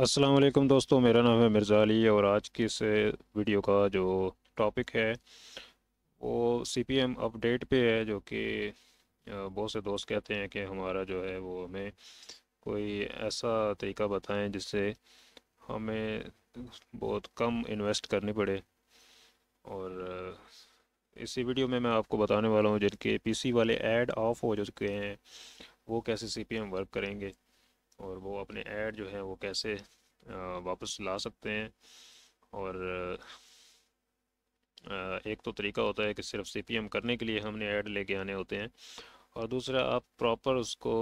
वालेकुम दोस्तों मेरा नाम है मिर्ज़ा अली और आज की इस वीडियो का जो टॉपिक है वो सी पी एम अपडेट पे है जो कि बहुत से दोस्त कहते हैं कि हमारा जो है वो हमें कोई ऐसा तरीका बताएं जिससे हमें बहुत कम इन्वेस्ट करनी पड़े और इसी वीडियो में मैं आपको बताने वाला हूँ जिनके पीसी वाले ऐड ऑफ हो चुके हैं वो कैसे सी पी एम वर्क करेंगे और वो अपने ऐड जो है वो कैसे वापस ला सकते हैं और एक तो तरीका होता है कि सिर्फ सी करने के लिए हमने ऐड लेके आने होते हैं और दूसरा आप प्रॉपर उसको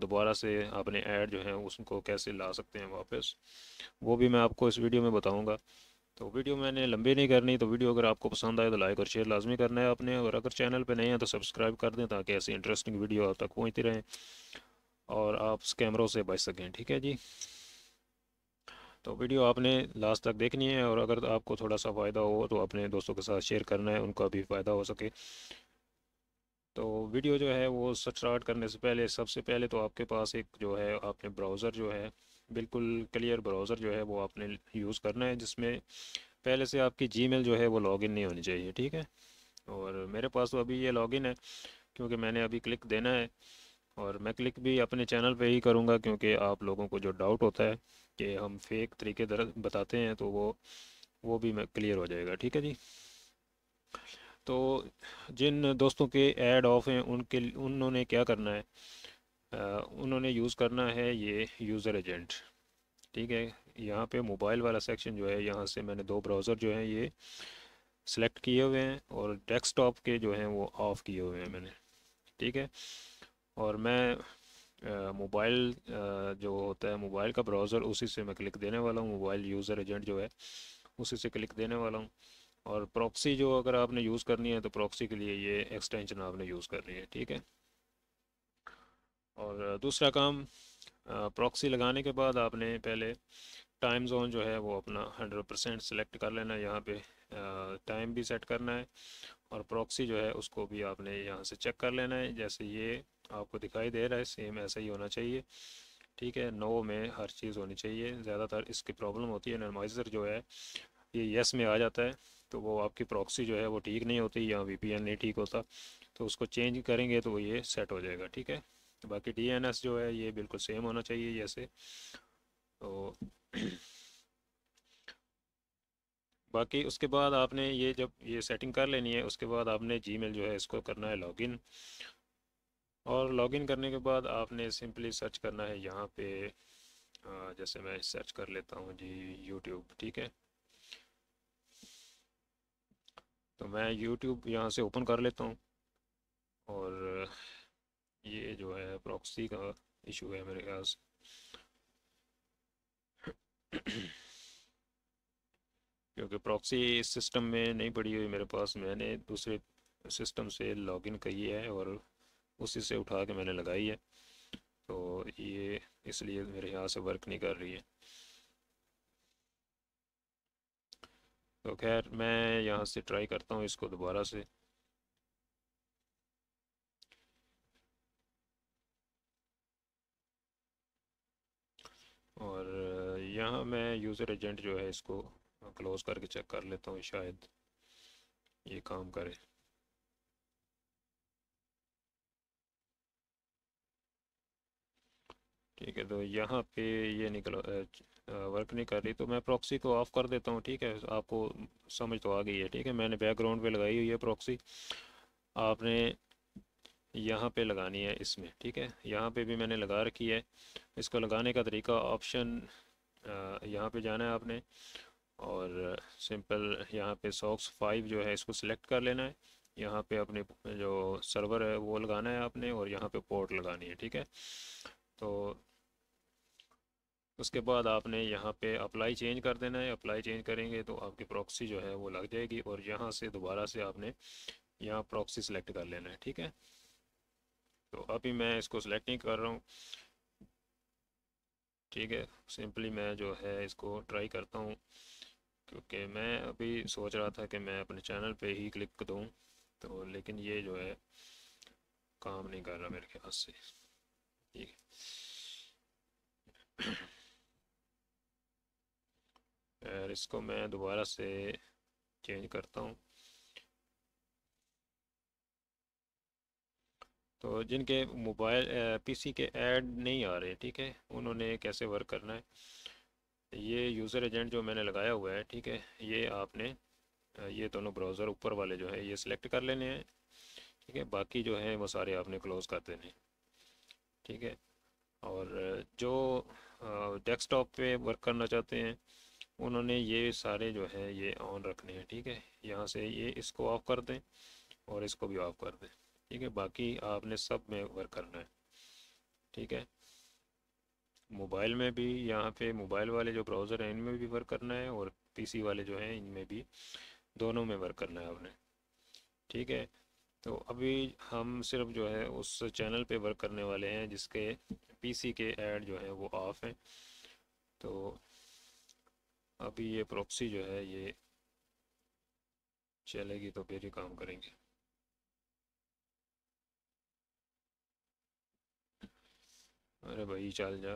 दोबारा से अपने ऐड जो है उसको कैसे ला सकते हैं वापस वो भी मैं आपको इस वीडियो में बताऊंगा तो वीडियो मैंने लंबी नहीं करनी तो वीडियो अगर आपको पसंद आए तो लाइक और शेयर लाजमी करना है आपने और अगर चैनल पर नहीं है तो सब्सक्राइब कर दें ताकि ऐसी इंटरेस्टिंग वीडियो आप तक पहुँचती रहें और आप स्कैमरों से बच सकें ठीक है जी तो वीडियो आपने लास्ट तक देखनी है और अगर आपको थोड़ा सा फ़ायदा हो तो अपने दोस्तों के साथ शेयर करना है उनका भी फ़ायदा हो सके तो वीडियो जो है वो स्टार्ट करने से पहले सबसे पहले तो आपके पास एक जो है आपने ब्राउज़र जो है बिल्कुल क्लियर ब्राउज़र जो है वो आपने यूज़ करना है जिसमें पहले से आपकी जी जो है वो लॉगिन नहीं होनी चाहिए ठीक है और मेरे पास तो अभी ये लॉगिन है क्योंकि मैंने अभी क्लिक देना है और मैं क्लिक भी अपने चैनल पे ही करूँगा क्योंकि आप लोगों को जो डाउट होता है कि हम फेक तरीके दर बताते हैं तो वो वो भी मैं क्लियर हो जाएगा ठीक है जी तो जिन दोस्तों के ऐड ऑफ हैं उनके उन्होंने क्या करना है आ, उन्होंने यूज़ करना है ये यूज़र एजेंट ठीक है यहाँ पे मोबाइल वाला सेक्शन जो है यहाँ से मैंने दो ब्राउज़र जो हैं ये सिलेक्ट किए हुए हैं और डेस्कटॉप के जो हैं वो ऑफ़ किए हुए हैं मैंने ठीक है और मैं मोबाइल जो होता है मोबाइल का ब्राउज़र उसी से मैं क्लिक देने वाला हूँ मोबाइल यूज़र एजेंट जो है उसी से क्लिक देने वाला हूँ और प्रॉक्सी जो अगर आपने यूज़ करनी है तो प्रॉक्सी के लिए ये एक्सटेंशन आपने यूज़ करनी है ठीक है और दूसरा काम प्रॉक्सी लगाने के बाद आपने पहले टाइम जोन जो है वो अपना 100 परसेंट सेलेक्ट कर लेना यहाँ पे टाइम भी सेट करना है और प्रॉक्सी जो है उसको भी आपने यहाँ से चेक कर लेना है जैसे ये आपको दिखाई दे रहा है सेम ऐसा ही होना चाहिए ठीक है नो में हर चीज़ होनी चाहिए ज़्यादातर इसकी प्रॉब्लम होती है नर्माइज़र जो है ये यस में आ जाता है तो वो आपकी प्रॉक्सी जो है वो ठीक नहीं होती या वीपीएन नहीं ठीक होता तो उसको चेंज करेंगे तो वो ये सेट हो जाएगा ठीक है डी बाकी एस जो है ये बिल्कुल सेम होना चाहिए जैसे तो बाकी उसके बाद आपने ये जब ये सेटिंग कर लेनी है उसके बाद आपने जीमेल जो है इसको करना है लॉगिन और लॉगिन करने के बाद आपने सिंपली सर्च करना है यहाँ पे जैसे मैं सर्च कर लेता हूँ जी यूट्यूब ठीक है तो मैं यूट्यूब यहाँ से ओपन कर लेता हूँ और ये जो है प्रॉक्सी का इशू है मेरे ख्याल से क्योंकि प्रॉक्सी इस सिस्टम में नहीं पड़ी हुई मेरे पास मैंने दूसरे सिस्टम से लॉगिन की है और उसी से उठा के मैंने लगाई है तो ये इसलिए मेरे यहाँ से वर्क नहीं कर रही है तो खैर मैं यहाँ से ट्राई करता हूँ इसको दोबारा से और यहाँ मैं यूज़र एजेंट जो है इसको क्लोज हाँ, करके चेक कर लेता हूँ शायद ये काम करे ठीक है तो यहाँ पे ये निकल वर्क नहीं कर रही तो मैं प्रॉक्सी को ऑफ़ कर देता हूँ ठीक है आपको समझ तो आ गई है ठीक है मैंने बैकग्राउंड पे लगाई हुई है प्रॉक्सी आपने यहाँ पे लगानी है इसमें ठीक है यहाँ पे भी मैंने लगा रखी है इसको लगाने का तरीका ऑप्शन यहाँ पे जाना है आपने और सिंपल यहाँ पे सॉक्स फाइव जो है इसको सिलेक्ट कर लेना है यहाँ पे अपने जो सर्वर है वो लगाना है आपने और यहाँ पे पोर्ट लगानी है ठीक है तो उसके बाद आपने यहाँ पे अप्लाई चेंज कर देना है अप्लाई चेंज करेंगे तो आपकी प्रॉक्सी जो है वो लग जाएगी और यहाँ से दोबारा से आपने यहाँ प्रॉक्सी सिलेक्ट कर लेना है ठीक है तो अभी मैं इसको सिलेक्ट नहीं कर रहा हूँ ठीक है सिंपली मैं जो है इसको ट्राई करता हूँ क्योंकि मैं अभी सोच रहा था कि मैं अपने चैनल पे ही क्लिक दूँ तो लेकिन ये जो है काम नहीं कर रहा मेरे ख्याल से ठीक है और इसको मैं दोबारा से चेंज करता हूँ तो जिनके मोबाइल पीसी के ऐड नहीं आ रहे ठीक है उन्होंने कैसे वर्क करना है ये यूज़र एजेंट जो मैंने लगाया हुआ है ठीक है ये आपने ये दोनों ब्राउज़र ऊपर वाले जो है ये सिलेक्ट कर लेने हैं ठीक है बाकी जो है वो सारे आपने क्लोज़ कर देने ठीक है और जो डेस्कटॉप पे वर्क करना चाहते हैं उन्होंने ये सारे जो है ये ऑन रखने हैं ठीक है यहाँ से ये इसको ऑफ कर दें और इसको भी ऑफ कर दें ठीक है बाकी आपने सब में वर्क करना है ठीक है मोबाइल में भी यहाँ पे मोबाइल वाले जो ब्राउज़र हैं इनमें भी वर्क करना है और पीसी वाले जो हैं इनमें भी दोनों में वर्क करना है आपने ठीक है तो अभी हम सिर्फ जो है उस चैनल पे वर्क करने वाले हैं जिसके पीसी के ऐड जो हैं वो ऑफ़ हैं तो अभी ये प्रॉक्सी जो है ये चलेगी तो फिर ही काम करेंगे अरे भाई चल जा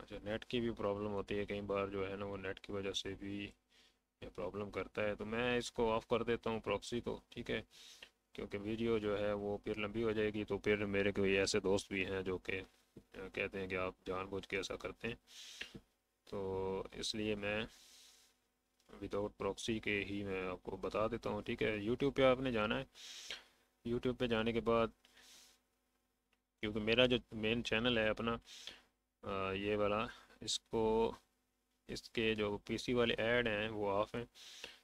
अच्छा नेट की भी प्रॉब्लम होती है कई बार जो है ना वो नेट की वजह से भी ये प्रॉब्लम करता है तो मैं इसको ऑफ़ कर देता हूँ प्रॉक्सी को ठीक है क्योंकि वीडियो जो है वो फिर लंबी हो जाएगी तो फिर मेरे कोई ऐसे दोस्त भी हैं जो कि कहते हैं कि आप जानबूझ के ऐसा करते हैं तो इसलिए मैं विदाउट प्रॉक्सी तो के ही मैं आपको बता देता हूँ ठीक है यूट्यूब पे आपने जाना है यूट्यूब पे जाने के बाद क्योंकि मेरा जो मेन चैनल है अपना ये वाला इसको इसके जो पीसी वाले ऐड हैं वो ऑफ़ हैं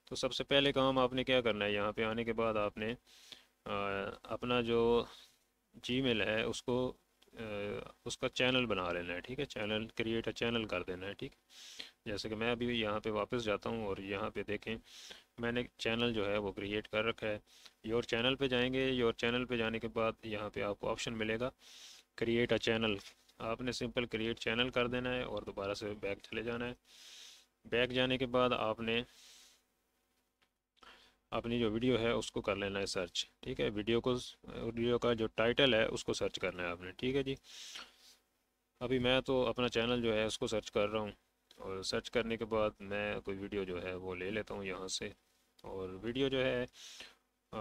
तो सबसे पहले काम आपने क्या करना है यहाँ पे आने के बाद आपने अपना जो जी है उसको उसका चैनल बना लेना है ठीक है चैनल क्रिएट अ चैनल कर देना है ठीक जैसे कि मैं अभी यहाँ पे वापस जाता हूँ और यहाँ पे देखें मैंने चैनल जो है वो क्रिएट कर रखा है योर चैनल पे जाएंगे योर चैनल पे जाने के बाद यहाँ पे आपको ऑप्शन मिलेगा क्रिएट अ चैनल आपने सिंपल क्रिएट चैनल कर देना है और दोबारा से बैक चले जाना है बैक जाने के बाद आपने अपनी जो वीडियो है उसको कर लेना है सर्च ठीक है वीडियो को वीडियो का जो टाइटल है उसको सर्च करना है आपने ठीक है जी अभी मैं तो अपना चैनल जो है उसको सर्च कर रहा हूँ और सर्च करने के बाद मैं कोई वीडियो जो है वो ले लेता हूँ यहाँ से और वीडियो जो है आ,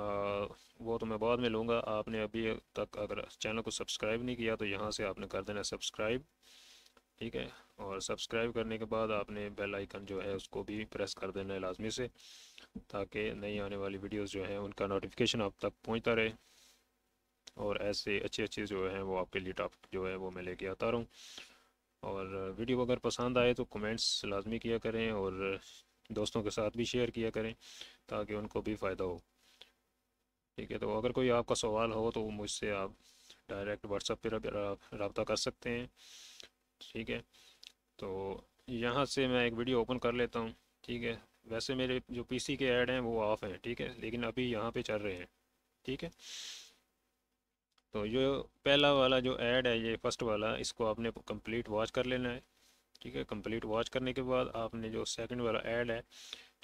वो तो मैं बाद में लूँगा आपने अभी तक अगर चैनल को सब्सक्राइब नहीं किया तो यहाँ से आपने कर देना सब्सक्राइब ठीक है और सब्सक्राइब करने के बाद आपने बेल आइकन जो है उसको भी प्रेस कर देना है लाजमी से ताकि नई आने वाली वीडियोस जो हैं उनका नोटिफिकेशन आप तक पहुंचता रहे और ऐसे अच्छे अच्छे जो हैं वो आपके लिए टॉपिक जो है वो मैं लेके आता रहूँ और वीडियो अगर पसंद आए तो कमेंट्स लाजमी किया करें और दोस्तों के साथ भी शेयर किया करें ताकि उनको भी फ़ायदा हो ठीक है तो अगर कोई आपका सवाल हो तो मुझसे आप डायरेक्ट व्हाट्सएप पर रबता कर सकते हैं ठीक है तो यहाँ से मैं एक वीडियो ओपन कर लेता हूँ ठीक है वैसे मेरे जो पीसी के ऐड हैं वो ऑफ़ हैं ठीक है लेकिन अभी यहाँ पे चल रहे हैं ठीक है तो जो पहला वाला जो ऐड है ये फर्स्ट वाला इसको आपने कंप्लीट वॉच कर लेना है ठीक है कंप्लीट वॉच करने के बाद आपने जो सेकंड वाला ऐड है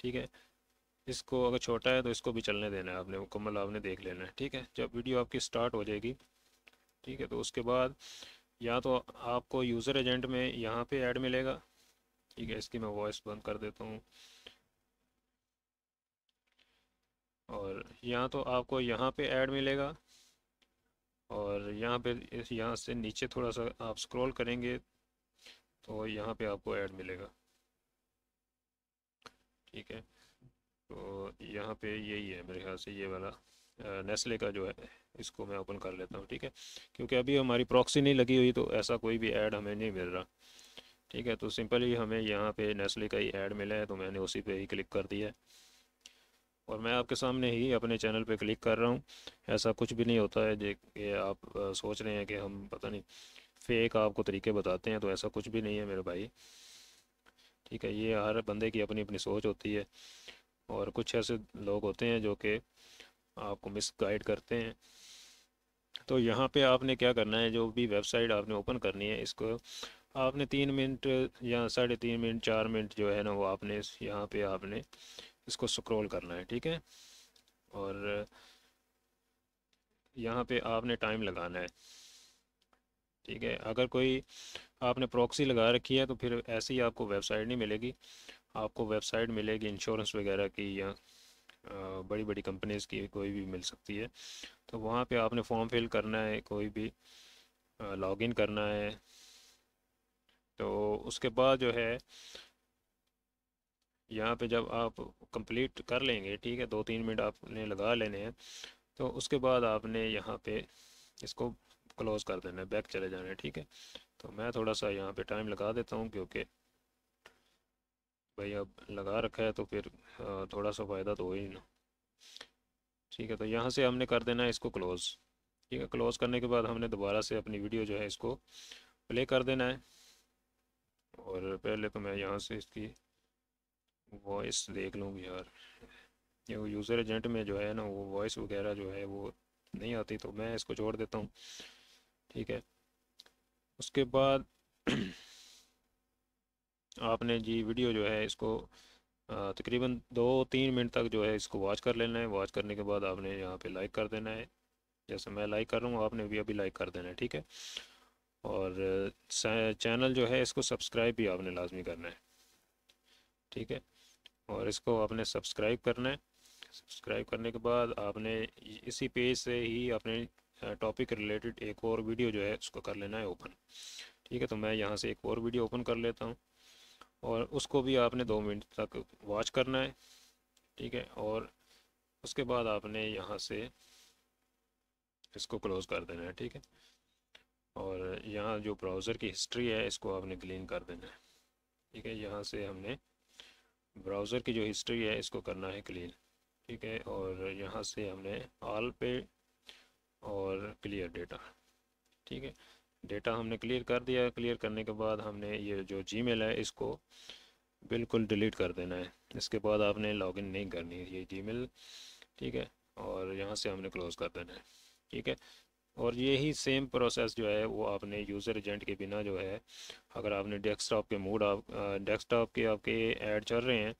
ठीक है इसको अगर छोटा है तो इसको भी चलने देना है आपने मुकम्मल आपने देख लेना है ठीक है जब वीडियो आपकी स्टार्ट हो जाएगी ठीक है तो उसके बाद या तो आपको यूज़र एजेंट में यहाँ पे ऐड मिलेगा ठीक है इसकी मैं वॉइस बंद कर देता हूँ और यहाँ तो आपको यहाँ पे ऐड मिलेगा और यहाँ पे इस यहाँ से नीचे थोड़ा सा आप स्क्रॉल करेंगे तो यहाँ पे आपको ऐड मिलेगा ठीक है तो यहाँ पे यही है मेरे ख्याल से ये वाला नेस्ले का जो है इसको मैं ओपन कर लेता हूँ ठीक है क्योंकि अभी हमारी प्रॉक्सी नहीं लगी हुई तो ऐसा कोई भी ऐड हमें नहीं मिल रहा ठीक है तो सिंपली हमें यहाँ पे नेस्ले का ही ऐड मिला है तो मैंने उसी पे ही क्लिक कर दिया है और मैं आपके सामने ही अपने चैनल पे क्लिक कर रहा हूँ ऐसा कुछ भी नहीं होता है जे आप सोच रहे हैं कि हम पता नहीं फेक आपको तरीके बताते हैं तो ऐसा कुछ भी नहीं है मेरे भाई ठीक है ये हर बंदे की अपनी अपनी सोच होती है और कुछ ऐसे लोग होते हैं जो कि आपको मिस गाइड करते हैं तो यहाँ पे आपने क्या करना है जो भी वेबसाइट आपने ओपन करनी है इसको आपने तीन मिनट या साढ़े तीन मिनट चार मिनट जो है ना वो आपने यहाँ पे आपने इसको स्क्रॉल करना है ठीक है और यहाँ पे आपने टाइम लगाना है ठीक है अगर कोई आपने प्रॉक्सी लगा रखी है तो फिर ऐसी आपको वेबसाइट नहीं मिलेगी आपको वेबसाइट मिलेगी इंश्योरेंस वगैरह की या बड़ी बड़ी कंपनीज़ की कोई भी मिल सकती है तो वहाँ पे आपने फॉर्म फिल करना है कोई भी लॉगिन करना है तो उसके बाद जो है यहाँ पे जब आप कंप्लीट कर लेंगे ठीक है दो तीन मिनट आपने लगा लेने हैं तो उसके बाद आपने यहाँ पे इसको क्लोज़ कर देना है बैक चले जाना है ठीक है तो मैं थोड़ा सा यहाँ पे टाइम लगा देता हूँ क्योंकि भाई अब लगा रखा है तो फिर थोड़ा सा फ़ायदा तो हो ही ना ठीक है तो यहाँ से हमने कर देना है इसको क्लोज़ ठीक है क्लोज़ करने के बाद हमने दोबारा से अपनी वीडियो जो है इसको प्ले कर देना है और पहले तो मैं यहाँ से इसकी वॉइस देख लूँ यार ये वो यूज़र एजेंट में जो है ना वो वॉइस वगैरह जो है वो नहीं आती तो मैं इसको छोड़ देता हूँ ठीक है उसके बाद आपने जी वीडियो जो है इसको तकरीबन दो तीन मिनट तक जो है इसको वॉच कर लेना है वॉच करने के बाद आपने यहाँ पे लाइक कर देना है जैसे मैं लाइक कर रहा हूँ आपने भी अभी लाइक कर देना है ठीक है और चैनल जो है इसको सब्सक्राइब भी आपने लाजमी करना है ठीक है और इसको आपने सब्सक्राइब करना है सब्सक्राइब करने के बाद आपने इसी पेज से ही अपने टॉपिक रिलेटेड एक और वीडियो जो है उसको कर लेना है ओपन ठीक है तो मैं यहाँ से एक और वीडियो ओपन कर लेता हूँ और उसको भी आपने दो मिनट तक वॉच करना है ठीक है और उसके बाद आपने यहाँ से इसको क्लोज़ कर देना है ठीक है और यहाँ जो ब्राउज़र की हिस्ट्री है इसको आपने क्लीन कर देना है ठीक है यहाँ से हमने ब्राउज़र की जो हिस्ट्री है इसको करना है क्लीन ठीक है और यहाँ से हमने ऑल पे और क्लियर डेटा ठीक है डेटा हमने क्लियर कर दिया क्लियर करने के बाद हमने ये जो मेल है इसको बिल्कुल डिलीट कर देना है इसके बाद आपने लॉगिन नहीं करनी है ये जीमेल ठीक है और यहाँ से हमने क्लोज़ कर देना है ठीक है और यही सेम प्रोसेस जो है वो आपने यूज़र एजेंट के बिना जो है अगर आपने डेस्कटॉप के मूड आप डेस्कटॉप के आपके ऐड चल रहे हैं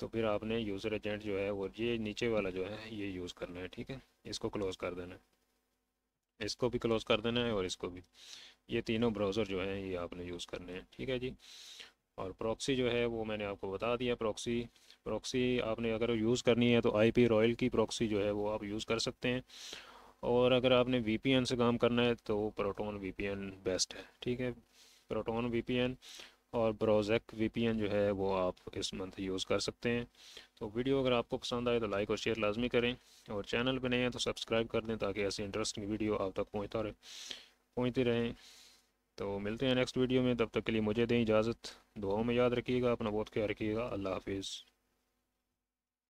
तो फिर आपने यूज़र एजेंट जो है वो ये नीचे वाला जो है ये यूज़ करना है ठीक है इसको क्लोज़ कर देना है इसको भी क्लोज़ कर देना है और इसको भी ये तीनों ब्राउज़र जो हैं ये आपने यूज़ करने हैं ठीक है जी और प्रॉक्सी जो है वो मैंने आपको बता दिया प्रॉक्सी प्रॉक्सी आपने अगर यूज़ करनी है तो आईपी रॉयल की प्रॉक्सी जो है वो आप यूज़ कर सकते हैं और अगर आपने वीपीएन से काम करना है तो प्रोटोन वीपीएन बेस्ट है ठीक है प्रोटोन वीपीएन और ब्रोजेक वीपीएन जो है वो आप इस मंथ यूज़ कर सकते हैं तो वीडियो अगर आपको पसंद आए तो लाइक और शेयर लाजमी करें और चैनल पर नए हैं तो सब्सक्राइब कर दें ताकि ऐसी इंटरेस्टिंग वीडियो आप तक पहुँचता रहे पहुँचती रहें तो मिलते हैं नेक्स्ट वीडियो में तब तक के लिए मुझे दें इजाज़त दुआओं में याद रखिएगा अपना बहुत ख्याल रखिएगा अल्लाह हाफिज़